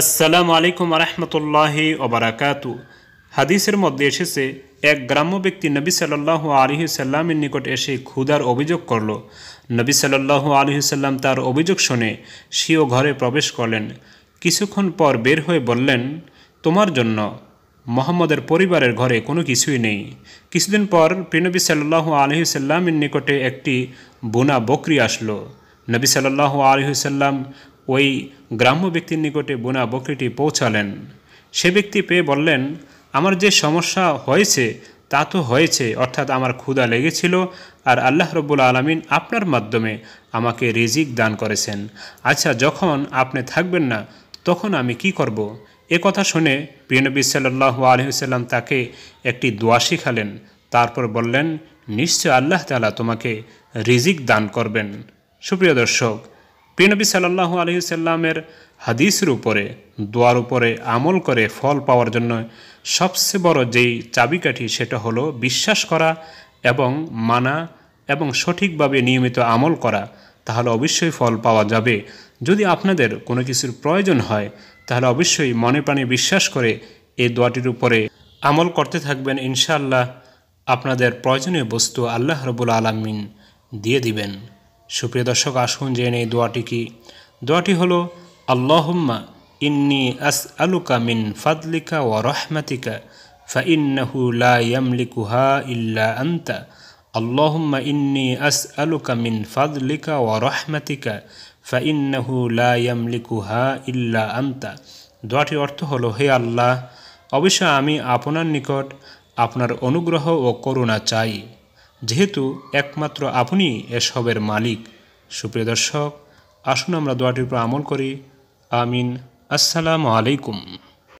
আসসালামু আলাইকুম আরহামতুল্লাহি ওবরাকাতু হাদিসের মধ্যে এসেছে এক গ্রাম্য ব্যক্তি নবী সাল্লাহ আলহি সাল্লামের নিকট এসে ক্ষুধার অভিযোগ করল নবী সাল্লাহ আলহি সাল্লাম তার অভিযোগ শুনে সিও ঘরে প্রবেশ করলেন কিছুক্ষণ পর বের হয়ে বললেন তোমার জন্য মোহাম্মদের পরিবারের ঘরে কোনো কিছুই নেই কিছুদিন পর প্রিনবী সাল্লাহ আলহি সাল্লামের নিকটে একটি বোনা বকরি আসলো নবী সাল্লাহ আলহিসাল্লাম ওই গ্রাম্য ব্যক্তির নিকটে বোনা বকরিটি পৌঁছালেন সে ব্যক্তি পেয়ে বললেন আমার যে সমস্যা হয়েছে তা তো হয়েছে অর্থাৎ আমার ক্ষুদা লেগেছিল আর আল্লাহ রব্বুল আলমিন আপনার মাধ্যমে আমাকে রিজিক দান করেছেন আচ্ছা যখন আপনি থাকবেন না তখন আমি কি করব। এ কথা শুনে প্রিয়নবী সাল্লাহ আলহিসাল্লাম তাকে একটি দোয়া শিখালেন তারপর বললেন নিশ্চয় আল্লাহ তালা তোমাকে রিজিক দান করবেন সুপ্রিয় দর্শক প্রিয়নবী সাল্লাহ সাল্লামের হাদিসের উপরে দোয়ার উপরে আমল করে ফল পাওয়ার জন্য সবচেয়ে বড় যেই চাবিকাঠি সেটা হলো বিশ্বাস করা এবং মানা এবং সঠিকভাবে নিয়মিত আমল করা তাহলে অবশ্যই ফল পাওয়া যাবে যদি আপনাদের কোনো কিছুর প্রয়োজন হয় তাহলে অবশ্যই মনে প্রাণে বিশ্বাস করে এই দোয়াটির উপরে আমল করতে থাকবেন ইনশাআল্লাহ আপনাদের প্রয়োজনীয় বস্তু আল্লাহ রবুল আলমিন দিয়ে দিবেন সুপ্রিয় দর্শক আসুন জেনে এই দোয়াটি কি দোয়াটি হলো আল্লাহম্মা ইন্নি আস আলুকা মিন ফাদলিকা ও রহমাতিকা ফাইন্নাহু লাইয়ামলিকুহা ইল্লা আন্তা আল্লাহম্মা ইন্নি আস আলুকা মিন ফাদলিকা ও রহমাতিকা ফাইন্নাহু লাইয়ামলিকুহা ইল্লা আন্তা দোয়াটির অর্থ হলো হে আল্লাহ অবশ্য আমি আপনার নিকট আপনার অনুগ্রহ ও করুণা চাই যেহেতু একমাত্র আপনি এসবের মালিক সুপ্রিয় দর্শক আসুন আমরা দোয়াটির উপর আমল করি আমিন আসসালামু আলাইকুম